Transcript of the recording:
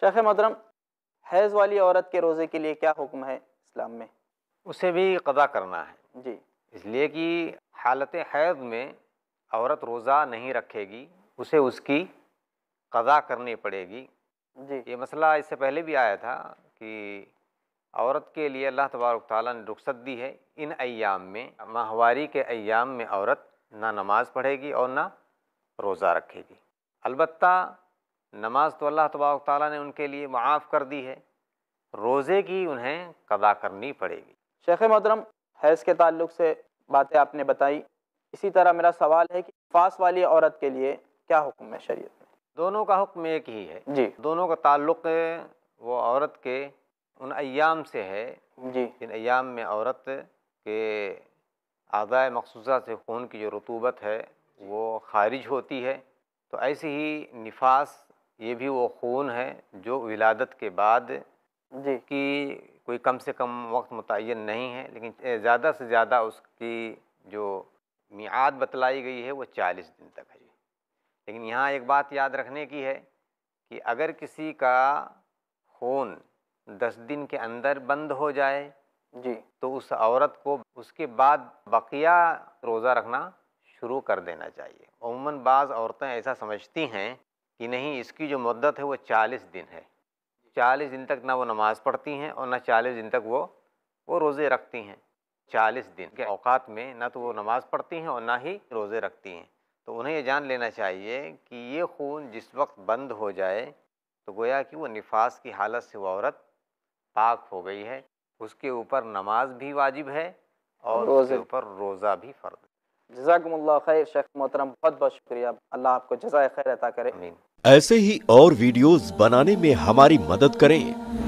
शेख मोहतरम हैज़ वाली औरत के रोज़े के लिए क्या हुक्म है इस्लाम में उसे भी कदा करना है जी इसलिए कि हालत हैज़ में औरत रोज़ा नहीं रखेगी उसे उसकी कदा करनी पड़ेगी जी ये मसला इससे पहले भी आया था कि औरत के लिए अल्लाह तबारक ताली ने रुख्सत दी है इन अयाम में माहवारी के अयाम में औरत ना नमाज़ पढ़ेगी और ना रोज़ा रखेगी अलबत्ता नमाज तो अल्लाह तबारक ताली ने उनके लिए माफ़ कर दी है रोज़े की उन्हें कदा करनी पड़ेगी शेख मोहतरम हैज़ के ताल्लुक से बातें आपने बताई इसी तरह मेरा सवाल है कि फास वाली औरत के लिए क्या हुक्म है शरीयत में दोनों का हुक्म एक ही है जी दोनों का ताल्लुक वो औरत के उन अयाम से है जी इन अयाम में औरत के आदाय मखसूसा से खून की जो रतूबत है वो खारिज होती है तो ऐसी ही निफास ये भी वो खून है जो विलादत के बाद जी की कोई कम से कम वक्त मुतन नहीं है लेकिन ज़्यादा से ज़्यादा उसकी जो मियाद बतलाई गई है वो चालीस दिन तक है लेकिन यहाँ एक बात याद रखने की है कि अगर किसी का खून दस दिन के अंदर बंद हो जाए जी तो उस औरत को उसके बाद बकिया रोज़ा रखना शुरू कर देना चाहिए अमूमन बाज़ औरतें ऐसा समझती हैं कि नहीं इसकी जो मदत है वो चालीस दिन है चालीस दिन तक ना वो नमाज़ पढ़ती हैं और ना चालीस दिन तक वो वो रोज़े रखती हैं चालीस दिन के अवकात में ना तो वो नमाज़ पढ़ती हैं और ना ही रोज़े रखती हैं तो उन्हें ये जान लेना चाहिए कि ये खून जिस वक्त बंद हो जाए तो गोया कि वो निफास की हालत से वो औरत पाक हो गई है उसके ऊपर नमाज भी वाजिब है और उसके ऊपर रोज़ा भी फ़र्ज जजाकमल्ला खैर शेख मोहतरम बहुत बहुत शुक्रिया अल्लाह आपको जजाय खैर अता करे ऐसे ही और वीडियोस बनाने में हमारी मदद करें